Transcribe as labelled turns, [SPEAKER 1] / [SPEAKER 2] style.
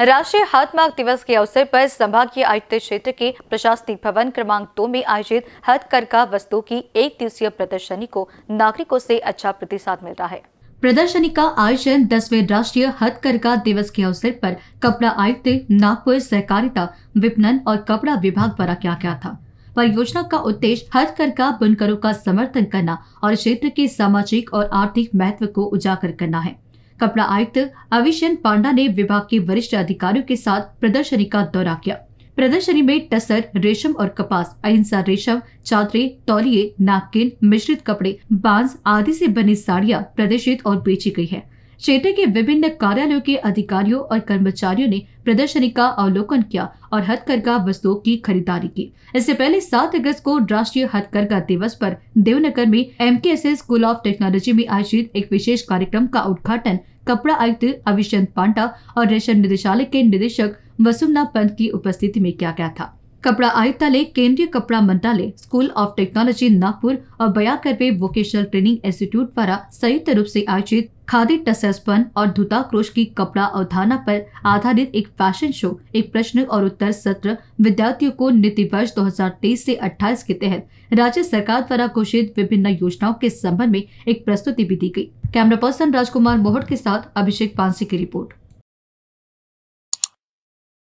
[SPEAKER 1] राष्ट्रीय हाथ दिवस के अवसर पर संभागीय आयुक्त क्षेत्र के प्रशासनिक भवन क्रमांक दो में आयोजित हथकरघा वस्तु की एक दिवसीय प्रदर्शनी को नागरिकों से अच्छा प्रतिसाद मिल रहा है प्रदर्शनी का आयोजन दसवें राष्ट्रीय हथकरघा दिवस के अवसर पर कपड़ा आयुक्त नागपुर सहकारिता विपणन और कपड़ा विभाग द्वारा किया गया था परियोजना का उद्देश्य हथकरघा बुनकरों का समर्थन करना और क्षेत्र के सामाजिक और आर्थिक महत्व को उजागर करना है कपड़ा आयुक्त अविशन पांडा ने विभाग के वरिष्ठ अधिकारियों के साथ प्रदर्शनी का दौरा किया प्रदर्शनी में टसर रेशम और कपास अहिंसा रेशम चादरे तौलिए नापकिन मिश्रित कपड़े बांस आदि से बनी साड़ियां प्रदर्शित और बेची गई है क्षेत्र के विभिन्न कार्यालयों के अधिकारियों और कर्मचारियों ने प्रदर्शनी का अवलोकन किया और हथकरघा वस्तुओं की खरीदारी की इससे पहले 7 अगस्त को राष्ट्रीय हथकरघा दिवस पर देवनगर में एम स्कूल ऑफ टेक्नोलॉजी में आयोजित एक विशेष कार्यक्रम का उद्घाटन कपड़ा आयुक्त अविशंत पांडा और रेशम निदेशालय के निदेशक वसुमना पंत की उपस्थिति में किया गया था कपड़ा आयुक्तालय केंद्रीय कपड़ा मंत्रालय स्कूल ऑफ टेक्नोलॉजी नागपुर और बयाकर वोकेशनल ट्रेनिंग इंस्टीट्यूट द्वारा संयुक्त रूप से आयोजित खादी टसस्पन और धुताक्रोश की कपड़ा अवधारणा पर आधारित एक फैशन शो एक प्रश्न और उत्तर सत्र विद्यार्थियों को नीति वर्ष दो से 28 के तहत राज्य सरकार द्वारा घोषित विभिन्न योजनाओं के संबंध में एक प्रस्तुति भी दी गई। कैमरा पर्सन राजकुमार मोहट के साथ अभिषेक पांसी की रिपोर्ट